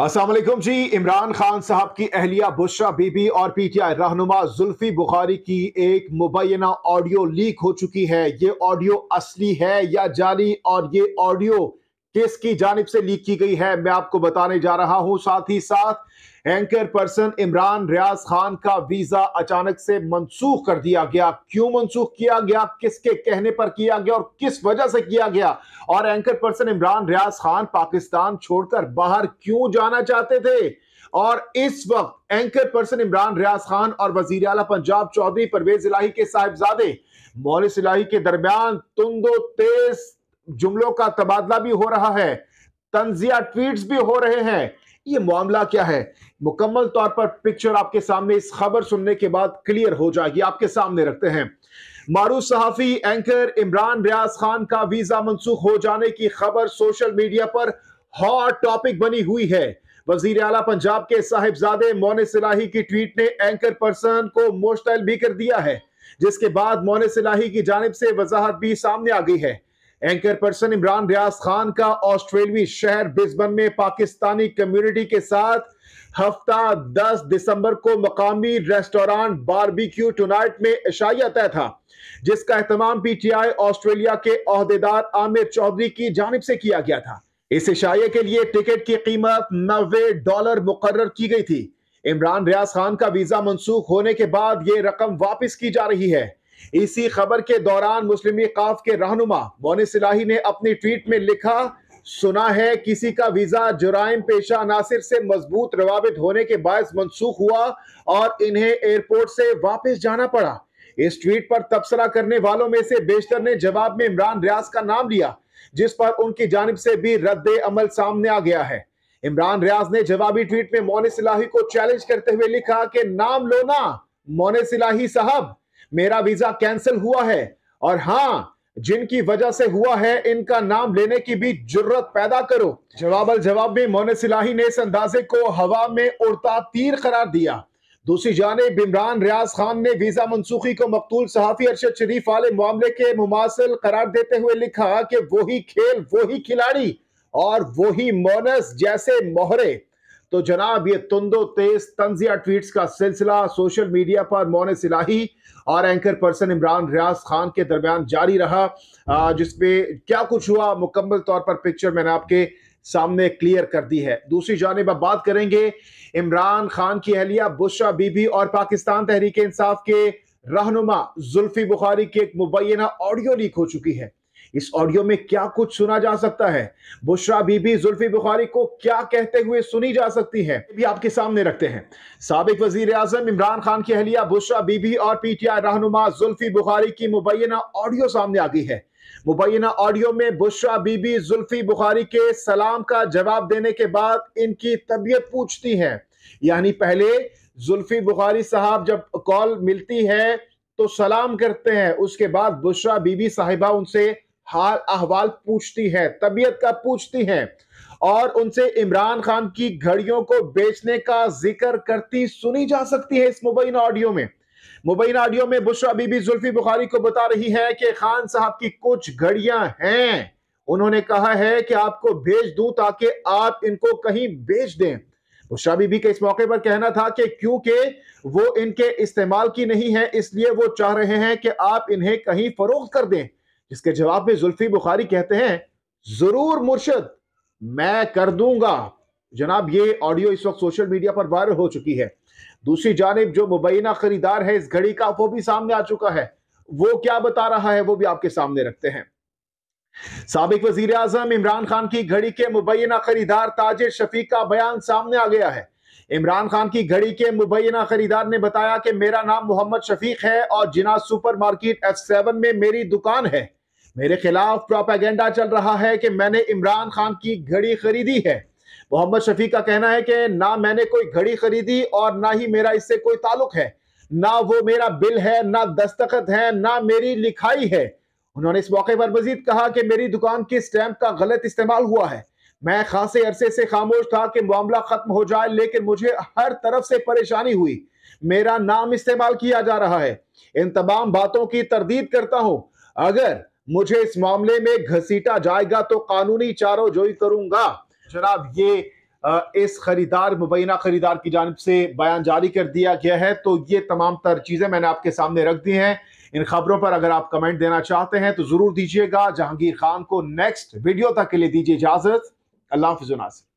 असलम जी इमरान खान साहब की अहलिया बुशरा बीबी और पीटीआई रहनुमा जुल्फी बुखारी की एक मुबैना ऑडियो लीक हो चुकी है ये ऑडियो असली है या जाली और ये ऑडियो केस की जानब से लीक की गई है मैं आपको बताने जा रहा हूं साथ ही साथ एंकर पर्सन इमरान रियाज खान का वीजा अचानक से मनसूख कर दिया गया क्यों मनसूख किया गया किसके कहने पर किया गया और किस वजह से किया गया और एंकर पर्सन इमरान रियाज खान पाकिस्तान छोड़कर बाहर क्यों जाना चाहते थे और इस वक्त एंकर पर्सन इमरान रियाज खान और वजीर अला पंजाब चौधरी परवेज इलाही के साहिबजादे मोलिस इलाही के दरमियान तुंदो तेज जुमलों का तबादला भी हो रहा है तंजिया ट्वीट्स भी हो रहे हैं ये मामला क्या है मुकम्मल तौर पर पिक्चर आपके सामने इस खबर सुनने के बाद क्लियर हो जाएगी आपके सामने रखते हैं मारूफ सहाफी एंकर इमरान रियाज खान का वीजा मनसूख हो जाने की खबर सोशल मीडिया पर हॉट टॉपिक बनी हुई है वजीर अला पंजाब के साहिबजादे मोन सिलाही की ट्वीट ने एंकर पर्सन को मुश्तल भी कर दिया है जिसके बाद मोन सिलाही की जानब से वजाहत भी सामने आ गई है एंकर पर्सन इमरान रियाज खान का ऑस्ट्रेलवी शहर बिस्बन में पाकिस्तानी कम्युनिटी के साथ हफ्ता 10 दिसंबर को मकामी रेस्टोरेंट बारबेक्यू टुनाइट में इशाया तय था जिसका अहतमाम पीटीआई ऑस्ट्रेलिया के अहदेदार आमिर चौधरी की जानब से किया गया था इस इशारे के लिए टिकट की कीमत नब्बे डॉलर मुकर की गई थी इमरान रियाज खान का वीजा मनसूख होने के बाद ये रकम वापस की जा रही है इसी खबर के दौरान मुस्लिम काफ के रहनुमा मोनिस सिलाही ने अपनी ट्वीट में लिखा सुना है किसी का वीजा जुराइम पेशा नासिर से मजबूत रवाबित होने के बायस मनसूख हुआ और इन्हें एयरपोर्ट से वापस जाना पड़ा इस ट्वीट पर तबसरा करने वालों में से बेशतर ने जवाब में इमरान रियाज का नाम लिया जिस पर उनकी जानब से भी रद्द अमल सामने आ गया है इमरान रियाज ने जवाबी ट्वीट में मोने सिलाही को चैलेंज करते हुए लिखा कि नाम लो ना मोने सिलाही साहब मेरा वीजा कैंसिल हुआ है और हां जिनकी वजह से हुआ है इनका नाम लेने की भी जरूरत पैदा करो जवाबल जवाब में मोन सिलाही ने इस अंदाजे को हवा में उड़ता तीर करार दिया दूसरी जानब इमरान रियाज खान ने वीजा मनसूखी को मकतूल सहाफ़ी अरशद शरीफ वाले मामले के मुमासिल करार देते हुए लिखा कि वही खेल वही खिलाड़ी और वही मोनस जैसे मोहरे तो जनाब ये तुंदो तेज तंजिया ट्वीट्स का सिलसिला सोशल मीडिया पर मोन सिलाही और एंकर पर्सन इमरान रियाज खान के दरमियान जारी रहा जिसपे क्या कुछ हुआ मुकम्मल तौर पर पिक्चर मैंने आपके सामने क्लियर कर दी है दूसरी जानब अब बात करेंगे इमरान खान की अहलिया बुशा बीबी और पाकिस्तान तहरीक इंसाफ के रहनुमा जुल्फी बुखारी की एक मुबैना ऑडियो लीक हो चुकी है इस ऑडियो में क्या कुछ सुना जा सकता है बुशरा बीबी जुल्फी बुखारी को क्या कहते हुए सुनी जा सकती है भी आपके सामने रखते हैं सबक वजीर आजम इमरान खान की अहलिया बुशरा बीबी और पीटीआई रहनुमा जुल्फी बुखारी की मुबैना ऑडियो सामने आ गई है मुबैना ऑडियो में बुशरा बीबी जुल्फी बुखारी के सलाम का जवाब देने के बाद इनकी तबीयत पूछती है यानी पहले जुल्फी बुखारी साहब जब कॉल मिलती है तो सलाम करते हैं उसके बाद बुशरा बीबी साहिबा उनसे हाल अहवाल पूछती है तबीयत का पूछती है और उनसे इमरान खान की घड़ियों को बेचने का जिक्र करती सुनी जा सकती है इस मुबैन ऑडियो में मुबैन ऑडियो में बुशरा बीबी जुल्फी बुखारी को बता रही है कि खान साहब की कुछ घड़ियां हैं उन्होंने कहा है कि आपको भेज दूं ताकि आप इनको कहीं बेच दें बुशरा बीबी के इस मौके पर कहना था कि क्योंकि वो इनके इस्तेमाल की नहीं है इसलिए वो चाह रहे हैं कि आप इन्हें कहीं फरोख्त कर दें इसके जवाब में जुल्फी बुखारी कहते हैं जरूर मुर्शद मैं कर दूंगा जनाब ये ऑडियो इस वक्त सोशल मीडिया पर वायरल हो चुकी है दूसरी जानब जो मुबैना खरीदार है इस घड़ी का वो भी सामने आ चुका है वो क्या बता रहा है वो भी आपके सामने रखते हैं सबक वजीर आजम इमरान खान की घड़ी के मुबैना खरीदार ताजे शफीक का बयान सामने आ गया है इमरान खान की घड़ी के मुबैना खरीदार ने बताया कि मेरा नाम मोहम्मद शफीक है और Jinnah supermarket F seven में मेरी दुकान है मेरे खिलाफ प्रोपागेंडा चल रहा है कि मैंने इमरान खान की घड़ी खरीदी है मोहम्मद शफी का कहना है कि ना मैंने कोई घड़ी खरीदी और ना ही मेरा इससे कोई ताल्लुक है ना वो मेरा बिल है ना दस्तखत है ना मेरी लिखाई है उन्होंने इस मौके पर मजीद कहा कि मेरी दुकान की स्टैंप का गलत इस्तेमाल हुआ है मैं खासे अरसे से खामोश था कि मामला खत्म हो जाए लेकिन मुझे हर तरफ से परेशानी हुई मेरा नाम इस्तेमाल किया जा रहा है इन तमाम बातों की तरदीद करता हूं अगर मुझे इस मामले में घसीटा जाएगा तो कानूनी चारों जोई करूंगा जनाब ये इस खरीदार मुबैना खरीदार की जानब से बयान जारी कर दिया गया है तो ये तमाम तर चीज़ें मैंने आपके सामने रख दी हैं इन खबरों पर अगर आप कमेंट देना चाहते हैं तो ज़रूर दीजिएगा जहांगीर खान को नेक्स्ट वीडियो तक के लिए दीजिए इजाज़त अल्लाह हाफिजुनासिर